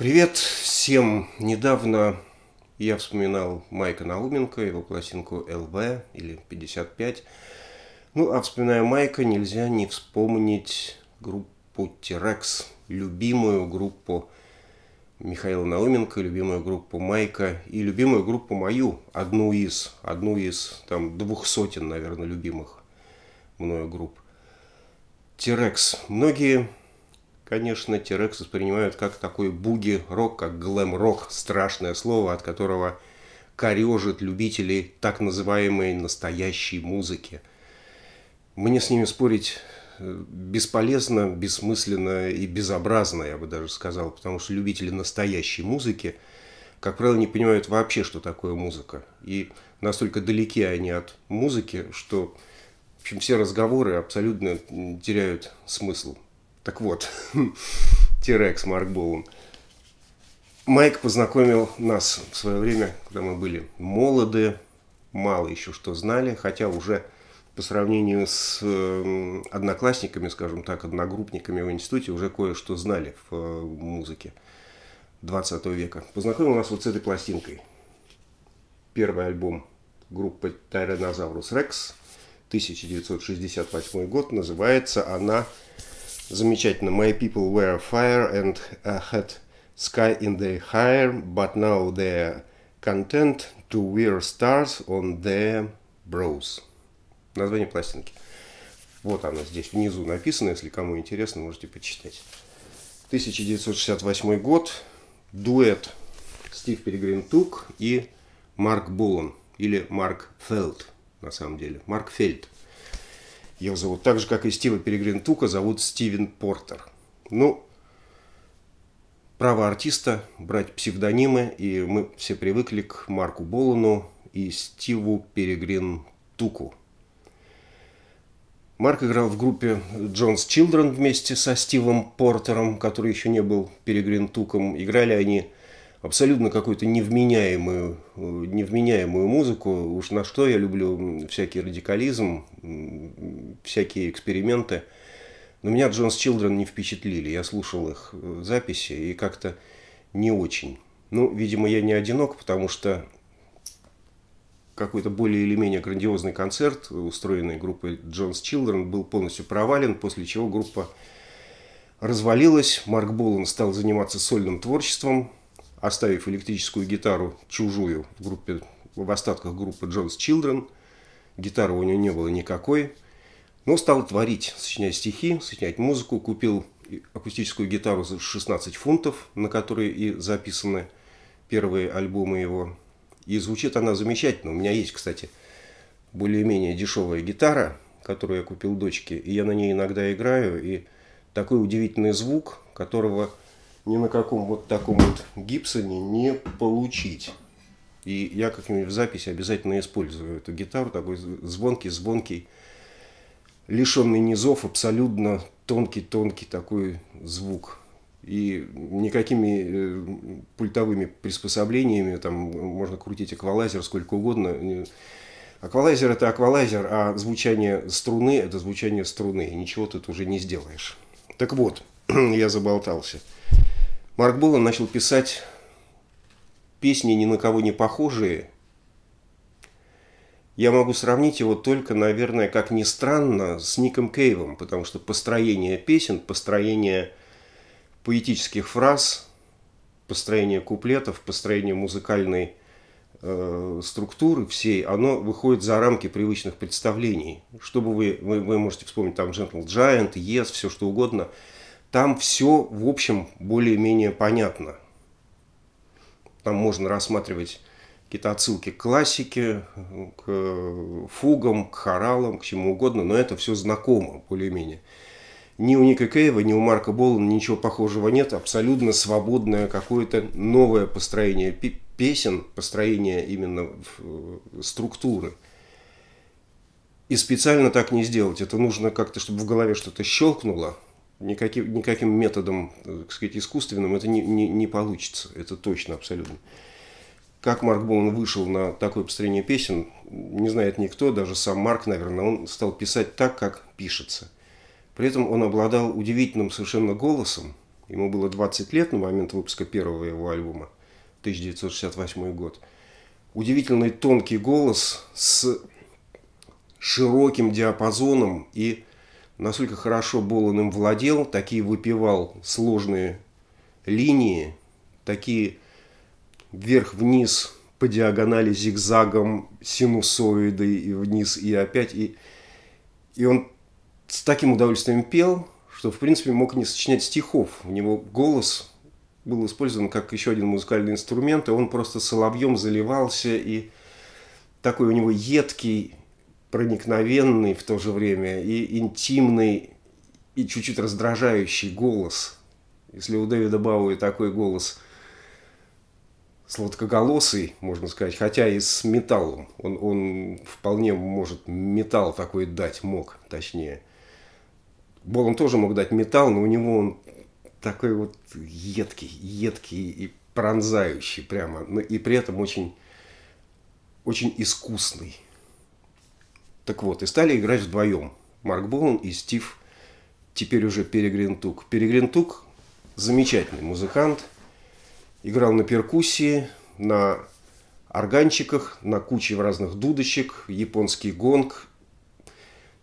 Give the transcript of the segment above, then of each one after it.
Привет всем! Недавно я вспоминал Майка Науменко, его пластинку ЛВ или 55. Ну, а вспоминая Майка, нельзя не вспомнить группу Терекс, любимую группу Михаила Науменко, любимую группу Майка и любимую группу мою, одну из, одну из там двух сотен, наверное, любимых мною групп. Терекс. Многие конечно, Терекс воспринимают как такой буги-рок, как глэм-рок, страшное слово, от которого корежит любителей так называемой настоящей музыки. Мне с ними спорить э, бесполезно, бессмысленно и безобразно, я бы даже сказал, потому что любители настоящей музыки, как правило, не понимают вообще, что такое музыка. И настолько далеки они от музыки, что в общем, все разговоры абсолютно теряют смысл. Так вот, Терекс Марк Боун. Майк познакомил нас в свое время, когда мы были молоды, мало еще что знали, хотя уже по сравнению с эм, одноклассниками, скажем так, одногруппниками в институте уже кое-что знали в э, музыке 20 века. Познакомил нас вот с этой пластинкой. Первый альбом группы Tyrannosaurus Rex, 1968 год, называется она Замечательно. My people were fire and had sky in their hire, but now they're content to wear stars on their brows. Название пластинки. Вот она здесь внизу написана, если кому интересно, можете почитать. 1968 год. Дуэт Стив Перегринтук и Марк Булан. Или Марк Фелд, на самом деле. Марк Фельд. Его зовут так же, как и Стива Перегринтука, зовут Стивен Портер. Ну, право артиста брать псевдонимы, и мы все привыкли к Марку Болону и Стиву Перегринтуку. Марк играл в группе Джонс Чилдрен вместе со Стивом Портером, который еще не был Перегринтуком. Играли они абсолютно какую-то невменяемую, невменяемую музыку. Уж на что я люблю всякий радикализм, всякие эксперименты. Но меня Джонс Чилдрен не впечатлили. Я слушал их э, записи и как-то не очень. Ну, видимо, я не одинок, потому что какой-то более или менее грандиозный концерт, э, устроенный группой Джонс Чилдрен, был полностью провален, после чего группа развалилась. Марк Болан стал заниматься сольным творчеством, оставив электрическую гитару чужую в, группе, в остатках группы Джонс Чилдрен. Гитары у него не было никакой. Но стал творить, сочинять стихи, сочинять музыку. Купил акустическую гитару за 16 фунтов, на которой и записаны первые альбомы его. И звучит она замечательно. У меня есть, кстати, более-менее дешевая гитара, которую я купил дочке. И я на ней иногда играю. И такой удивительный звук, которого ни на каком вот таком вот гипсоне не получить. И я как-нибудь в записи обязательно использую эту гитару, такой звонкий-звонкий, лишенный низов, абсолютно тонкий-тонкий такой звук. И никакими э, пультовыми приспособлениями, там можно крутить эквалайзер сколько угодно. Аквалайзер э, это аквалайзер, а звучание струны это звучание струны. Ничего тут уже не сделаешь. Так вот, я заболтался. Марк Болан начал писать песни, ни на кого не похожие. Я могу сравнить его только, наверное, как ни странно, с Ником Кейвом, потому что построение песен, построение поэтических фраз, построение куплетов, построение музыкальной э, структуры всей, оно выходит за рамки привычных представлений. Что бы вы, вы, вы можете вспомнить, там Gentle Giant, Yes, все что угодно – там все, в общем, более-менее понятно. Там можно рассматривать какие-то отсылки к классике, к э, фугам, к хоралам, к чему угодно, но это все знакомо более-менее. Ни у Ника Кейва, ни у Марка Болана ничего похожего нет. Абсолютно свободное какое-то новое построение песен, построение именно э, структуры. И специально так не сделать. Это нужно как-то, чтобы в голове что-то щелкнуло, никаким, никаким методом, так сказать, искусственным это не, не, не получится. Это точно, абсолютно. Как Марк Боун вышел на такое построение песен, не знает никто, даже сам Марк, наверное, он стал писать так, как пишется. При этом он обладал удивительным совершенно голосом. Ему было 20 лет на момент выпуска первого его альбома, 1968 год. Удивительный тонкий голос с широким диапазоном и насколько хорошо Болон им владел, такие выпивал сложные линии, такие вверх-вниз по диагонали зигзагом, синусоиды и вниз, и опять. И, и он с таким удовольствием пел, что, в принципе, мог не сочинять стихов. У него голос был использован как еще один музыкальный инструмент, и он просто соловьем заливался, и такой у него едкий, проникновенный в то же время и интимный, и чуть-чуть раздражающий голос. Если у Дэвида Бауи такой голос сладкоголосый, можно сказать, хотя и с металлом, он, он вполне может металл такой дать, мог, точнее. Болон тоже мог дать металл, но у него он такой вот едкий, едкий и пронзающий прямо, и при этом очень, очень искусный. Так вот, и стали играть вдвоем. Марк Боун и Стив, теперь уже Перегринтук. Перегринтук – замечательный музыкант. Играл на перкуссии, на органчиках, на куче разных дудочек, японский гонг,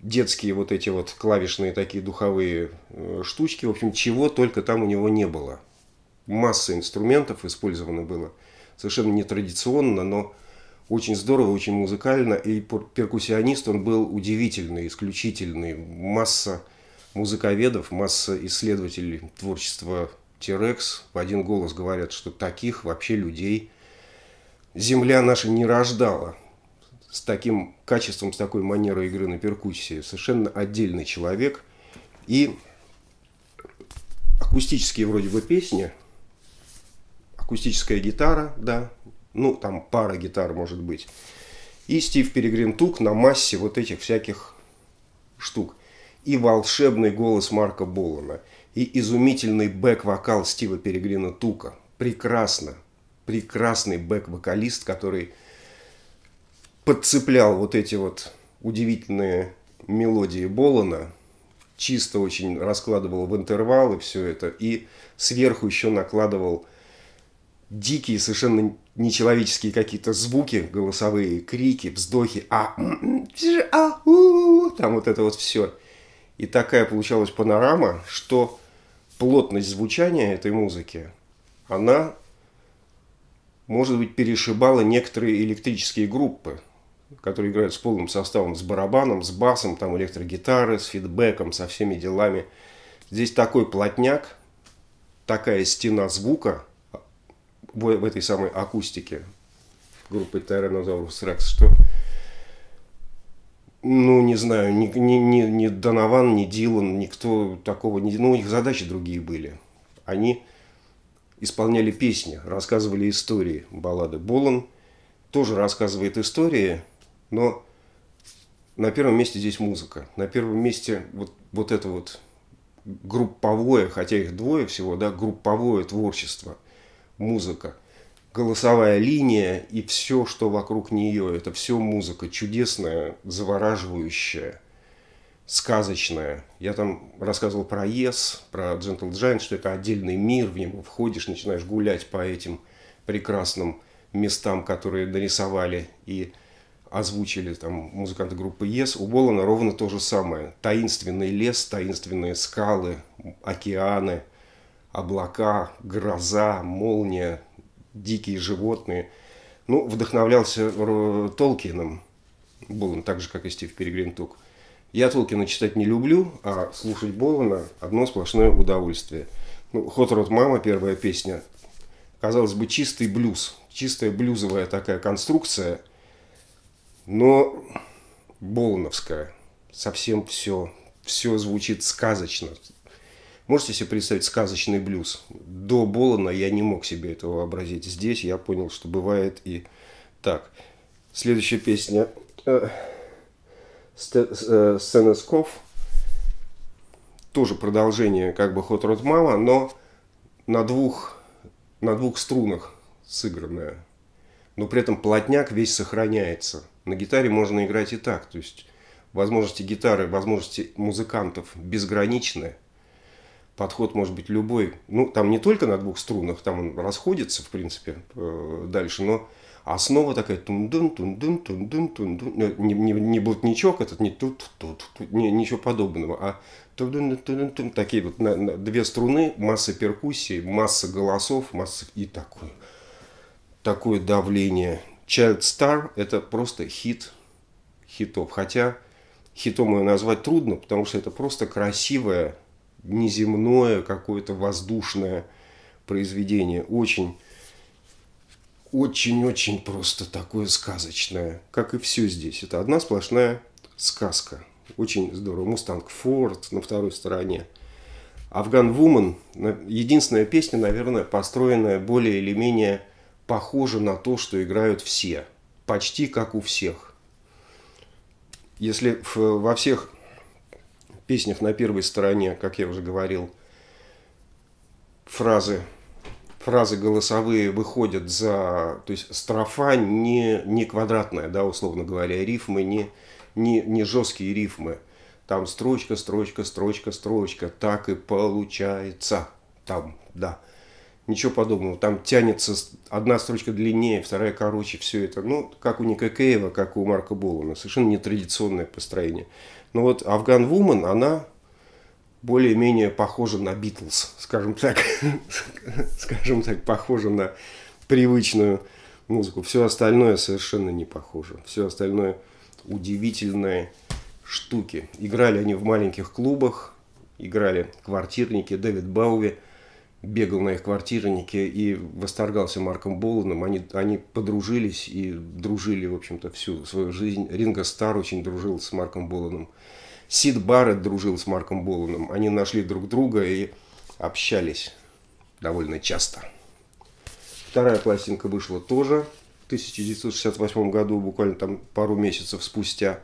детские вот эти вот клавишные такие духовые э, штучки. В общем, чего только там у него не было. Масса инструментов использовано было. Совершенно нетрадиционно, но очень здорово, очень музыкально. И перкуссионист он был удивительный, исключительный. Масса музыковедов, масса исследователей творчества Терекс в один голос говорят, что таких вообще людей земля наша не рождала. С таким качеством, с такой манерой игры на перкуссии. Совершенно отдельный человек. И акустические вроде бы песни, акустическая гитара, да, ну там пара гитар может быть. И Стив Перегрин Тук на массе вот этих всяких штук. И волшебный голос Марка Болана, и изумительный бэк-вокал Стива Перегрина Тука. Прекрасно, прекрасный бэк-вокалист, который подцеплял вот эти вот удивительные мелодии Болана, чисто очень раскладывал в интервалы все это, и сверху еще накладывал дикие, совершенно нечеловеческие какие-то звуки, голосовые крики, вздохи, а, а у, там вот это вот все. И такая получалась панорама, что плотность звучания этой музыки, она, может быть, перешибала некоторые электрические группы, которые играют с полным составом, с барабаном, с басом, там электрогитары, с фидбэком, со всеми делами. Здесь такой плотняк, такая стена звука – в, в этой самой акустике группы Tyrannosaurus Рекс что ну, не знаю, ни, ни, ни, ни Донован, ни Дилан, никто такого не... Ну, у них задачи другие были. Они исполняли песни, рассказывали истории баллады. Болон тоже рассказывает истории, но на первом месте здесь музыка. На первом месте вот, вот это вот групповое, хотя их двое всего, да, групповое творчество – музыка. Голосовая линия и все, что вокруг нее, это все музыка чудесная, завораживающая, сказочная. Я там рассказывал про Yes, про Gentle Giant, что это отдельный мир, в него входишь, начинаешь гулять по этим прекрасным местам, которые нарисовали и озвучили там музыканты группы Yes, у Болана ровно то же самое. Таинственный лес, таинственные скалы, океаны – облака, гроза, молния, дикие животные. Ну, вдохновлялся Толкином, Болон, так же, как и Стив Перегринтук. Я Толкина читать не люблю, а слушать Болона – одно сплошное удовольствие. Ну, «Хот Рот Мама» – первая песня. Казалось бы, чистый блюз, чистая блюзовая такая конструкция, но Болоновская. Совсем все, все звучит сказочно, Можете себе представить сказочный блюз? До Болона я не мог себе этого вообразить. Здесь я понял, что бывает и так. Следующая песня э, э, Сценосков. Тоже продолжение как бы Hot Rod Mama, но на двух, на двух струнах сыгранная. Но при этом плотняк весь сохраняется. На гитаре можно играть и так. То есть возможности гитары, возможности музыкантов безграничны – подход может быть любой. Ну, там не только на двух струнах, там он расходится, в принципе, э, дальше, но основа такая тун-дун, тун-дун, тун-дун, тун-дун. Ну, не, не, не блатничок этот, не тут, тут, тут не, ничего подобного, а тун-дун, тун-дун, тун, такие вот на, на, две струны, масса перкуссии масса голосов, масса и такое. Такое давление. Child Star – это просто хит хитов. Хотя хитом ее назвать трудно, потому что это просто красивая неземное, какое-то воздушное произведение. Очень, очень-очень просто такое сказочное. Как и все здесь. Это одна сплошная сказка. Очень здорово. Мустанг Форд на второй стороне. Афган Вумен единственная песня, наверное, построенная более или менее похоже на то, что играют все. Почти как у всех. Если во всех песнях на первой стороне, как я уже говорил, фразы, фразы голосовые выходят за... То есть строфа не, не квадратная, да, условно говоря, рифмы не, не, не жесткие рифмы. Там строчка, строчка, строчка, строчка. Так и получается. Там, да. Ничего подобного. Там тянется одна строчка длиннее, вторая короче. Все это, ну, как у Ника Кеева, как у Марка Болана. Совершенно нетрадиционное построение. Но ну вот Афган Вумен, она более-менее похожа на Битлз, скажем так, скажем так, похожа на привычную музыку. Все остальное совершенно не похоже. Все остальное удивительные штуки. Играли они в маленьких клубах, играли квартирники, Дэвид Бауви – бегал на их квартирнике и восторгался Марком Боланом. Они, они подружились и дружили, в общем-то, всю свою жизнь. Ринго Стар очень дружил с Марком Боланом. Сид Барретт дружил с Марком Боланом. Они нашли друг друга и общались довольно часто. Вторая пластинка вышла тоже в 1968 году, буквально там пару месяцев спустя.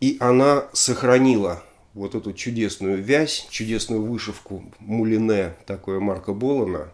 И она сохранила вот эту чудесную вязь, чудесную вышивку мулине, такое Марка Болана,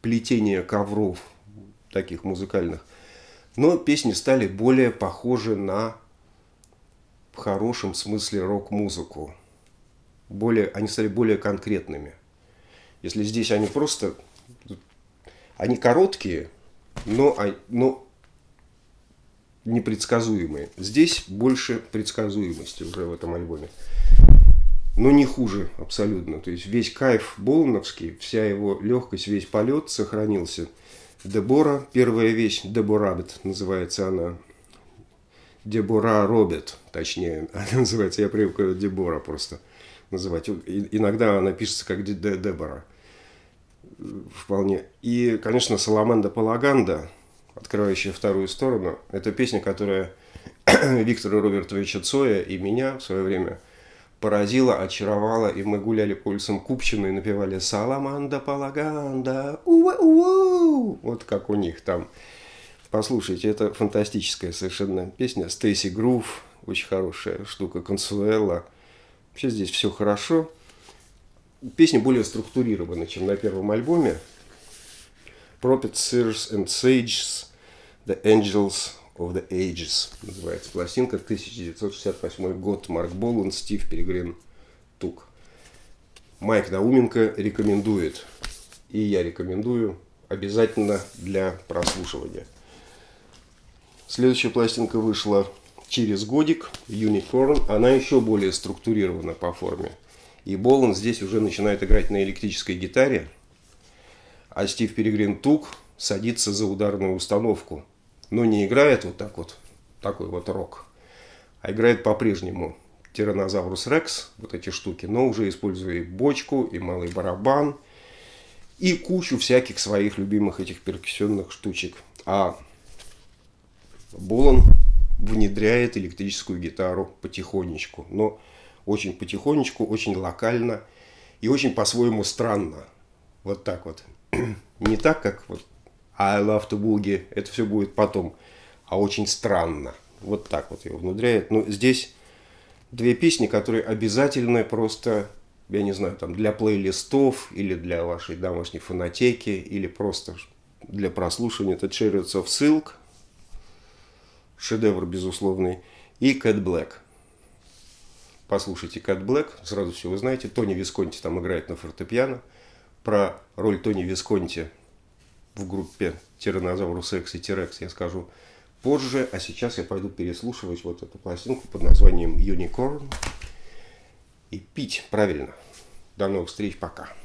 плетение ковров таких музыкальных. Но песни стали более похожи на в хорошем смысле рок-музыку. Более, они стали более конкретными. Если здесь они просто... Они короткие, но, а, но непредсказуемые. Здесь больше предсказуемости уже в этом альбоме. Но не хуже абсолютно. То есть весь кайф Болоновский, вся его легкость, весь полет сохранился. Дебора, первая вещь, Деборабет называется она. Дебора Робет, точнее, она называется, я привык ее Дебора просто называть. И, иногда она пишется как Дебора. Вполне. И, конечно, Саламанда Палаганда, открывающая вторую сторону. Это песня, которая Виктора Робертовича Цоя и меня в свое время поразила, очаровала, и мы гуляли по улицам Купчино и напевали «Саламанда, Палаганда, уа Вот как у них там. Послушайте, это фантастическая совершенно песня. Стейси Грув, очень хорошая штука, Консуэла. Вообще здесь все хорошо. Песня более структурирована, чем на первом альбоме. Prophet, Sears and Sages – The Angels of the Ages называется пластинка, 1968 год, Марк Болан, Стив Перегрин, Тук. Майк Науменко рекомендует, и я рекомендую обязательно для прослушивания. Следующая пластинка вышла через годик, Unicorn, она еще более структурирована по форме. И Болан здесь уже начинает играть на электрической гитаре, а Стив Перегрин Тук садится за ударную установку – но ну, не играет вот так вот, такой вот рок, а играет по-прежнему тиранозаврус рекс, вот эти штуки, но уже используя и бочку, и малый барабан, и кучу всяких своих любимых этих перкуссионных штучек. А Болон внедряет электрическую гитару потихонечку, но очень потихонечку, очень локально и очень по-своему странно. Вот так вот. Не так, как вот I love to boogie, это все будет потом, а очень странно. Вот так вот его внедряет. Но ну, здесь две песни, которые обязательно просто, я не знаю, там для плейлистов или для вашей домашней фонотеки или просто для прослушивания. Это Chariots of Silk, шедевр безусловный, и Cat Black. Послушайте Cat Black, сразу все вы знаете. Тони Висконти там играет на фортепиано. Про роль Тони Висконти в группе Тиранозаврус X и Тирекс я скажу позже, а сейчас я пойду переслушивать вот эту пластинку под названием Unicorn и пить правильно. До новых встреч, пока.